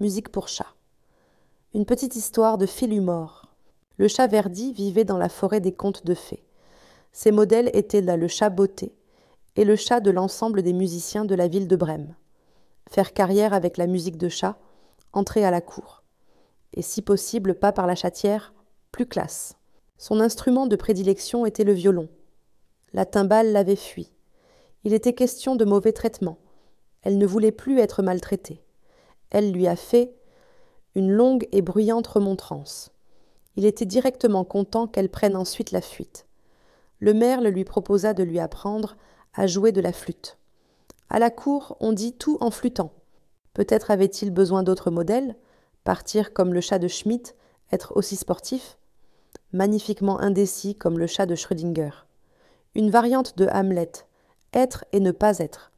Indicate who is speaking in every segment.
Speaker 1: musique pour chat. Une petite histoire de humor. Le chat Verdi vivait dans la forêt des contes de fées. Ses modèles étaient là le chat Beauté et le chat de l'ensemble des musiciens de la ville de Brême. Faire carrière avec la musique de chat, entrer à la cour. Et si possible, pas par la chatière, plus classe. Son instrument de prédilection était le violon. La timbale l'avait fui. Il était question de mauvais traitement. Elle ne voulait plus être maltraitée. Elle lui a fait une longue et bruyante remontrance. Il était directement content qu'elle prenne ensuite la fuite. Le maire le lui proposa de lui apprendre à jouer de la flûte. À la cour, on dit tout en flûtant. Peut-être avait-il besoin d'autres modèles, partir comme le chat de Schmitt, être aussi sportif, magnifiquement indécis comme le chat de Schrödinger. Une variante de Hamlet, être et ne pas être.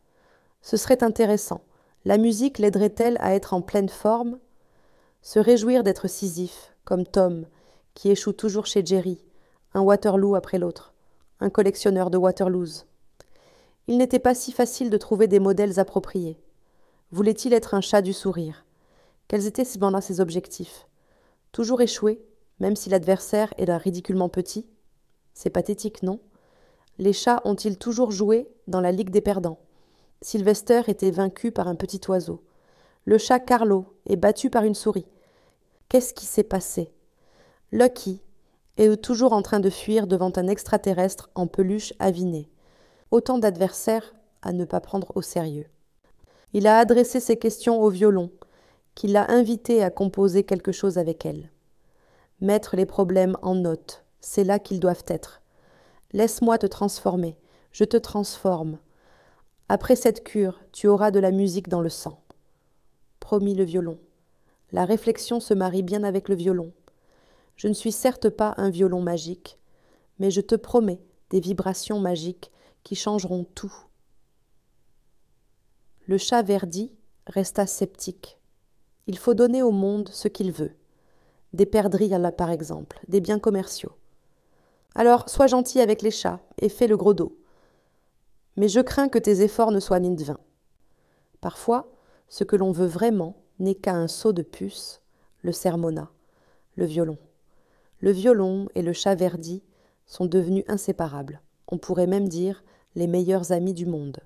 Speaker 1: Ce serait intéressant. La musique l'aiderait-elle à être en pleine forme Se réjouir d'être Sisyphe, comme Tom, qui échoue toujours chez Jerry, un Waterloo après l'autre, un collectionneur de Waterloos. Il n'était pas si facile de trouver des modèles appropriés. Voulait-il être un chat du sourire Quels étaient cependant ses objectifs Toujours échouer, même si l'adversaire est là ridiculement petit C'est pathétique, non Les chats ont-ils toujours joué dans la Ligue des perdants Sylvester était vaincu par un petit oiseau. Le chat Carlo est battu par une souris. Qu'est-ce qui s'est passé Lucky est toujours en train de fuir devant un extraterrestre en peluche avinée. Autant d'adversaires à ne pas prendre au sérieux. Il a adressé ses questions au violon, qui l'a invité à composer quelque chose avec elle. Mettre les problèmes en notes, c'est là qu'ils doivent être. Laisse-moi te transformer, je te transforme, après cette cure, tu auras de la musique dans le sang. Promis le violon. La réflexion se marie bien avec le violon. Je ne suis certes pas un violon magique, mais je te promets des vibrations magiques qui changeront tout. Le chat Verdi resta sceptique. Il faut donner au monde ce qu'il veut. Des perdrix, par exemple, des biens commerciaux. Alors sois gentil avec les chats et fais le gros dos mais je crains que tes efforts ne soient de vain. Parfois, ce que l'on veut vraiment n'est qu'à un saut de puce, le sermona, le violon. Le violon et le chat verdi sont devenus inséparables, on pourrait même dire les meilleurs amis du monde.